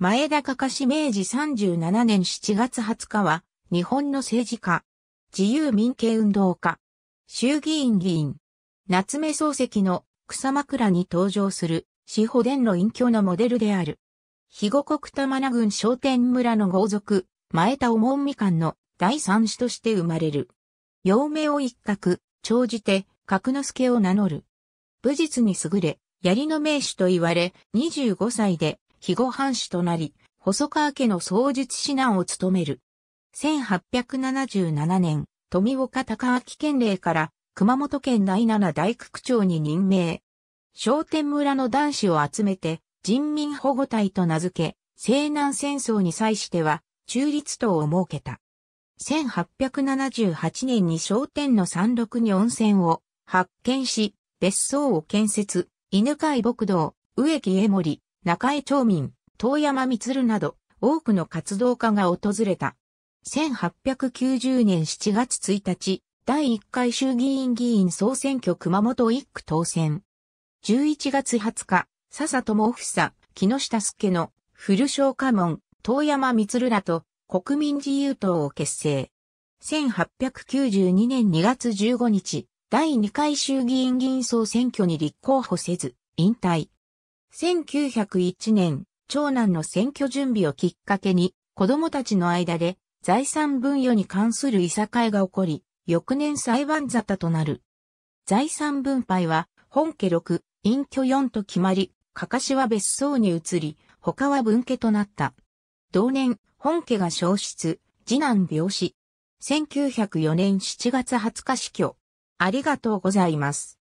前田かかし明治37年7月20日は、日本の政治家、自由民権運動家、衆議院議員、夏目漱石の草枕に登場する、司法伝の隠居のモデルである。肥後国玉名郡商店村の豪族、前田おもんみかんの第三子として生まれる。幼名を一角、長じて、角之助を名乗る。武術に優れ、槍の名手と言われ、25歳で肥後藩士となり、細川家の創術指南を務める。1877年、富岡高明県令から熊本県第七大区区長に任命。商店村の男子を集めて人民保護隊と名付け、西南戦争に際しては中立党を設けた。1878年に商店の山麓に温泉を発見し、別荘を建設、犬飼牧道、植木江森、中江町民、遠山光など、多くの活動家が訪れた。1890年7月1日、第1回衆議院議員総選挙熊本1区当選。11月20日、笹友房、木下助の、古昇家門、遠山光らと、国民自由党を結成。1892年2月15日、第2回衆議院議員総選挙に立候補せず、引退。1901年、長男の選挙準備をきっかけに、子供たちの間で財産分与に関するいさかいが起こり、翌年裁判沙汰となる。財産分配は、本家6、隠居4と決まり、かかしは別荘に移り、他は分家となった。同年、本家が消失、次男病死。1904年7月20日死去。ありがとうございます。